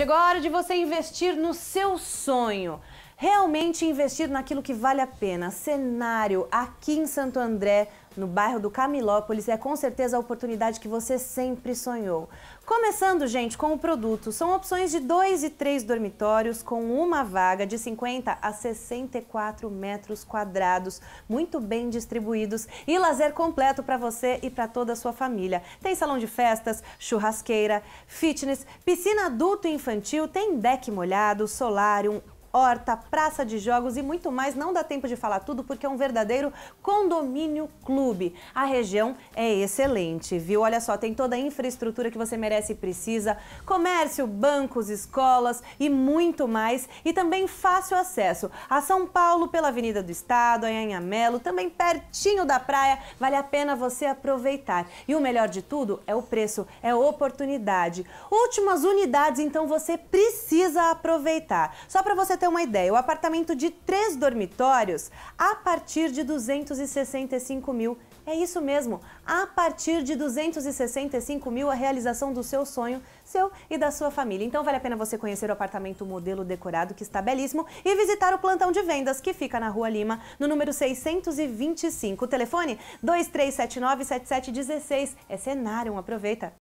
Chegou a hora de você investir no seu sonho realmente investir naquilo que vale a pena. Cenário aqui em Santo André, no bairro do Camilópolis, é com certeza a oportunidade que você sempre sonhou. Começando, gente, com o produto. São opções de dois e três dormitórios com uma vaga de 50 a 64 metros quadrados, muito bem distribuídos e lazer completo para você e para toda a sua família. Tem salão de festas, churrasqueira, fitness, piscina adulto e infantil, tem deck molhado, solarium, horta, praça de jogos e muito mais. Não dá tempo de falar tudo porque é um verdadeiro condomínio clube. A região é excelente, viu? Olha só, tem toda a infraestrutura que você merece e precisa, comércio, bancos, escolas e muito mais. E também fácil acesso a São Paulo pela Avenida do Estado, a Anhamelo, também pertinho da praia. Vale a pena você aproveitar. E o melhor de tudo é o preço, é oportunidade. Últimas unidades, então você precisa aproveitar. Só para você ter uma ideia, o apartamento de três dormitórios a partir de 265 mil. É isso mesmo, a partir de 265 mil a realização do seu sonho, seu e da sua família. Então vale a pena você conhecer o apartamento modelo decorado, que está belíssimo, e visitar o plantão de vendas, que fica na Rua Lima, no número 625. O telefone 2379-7716. É cenário, aproveita!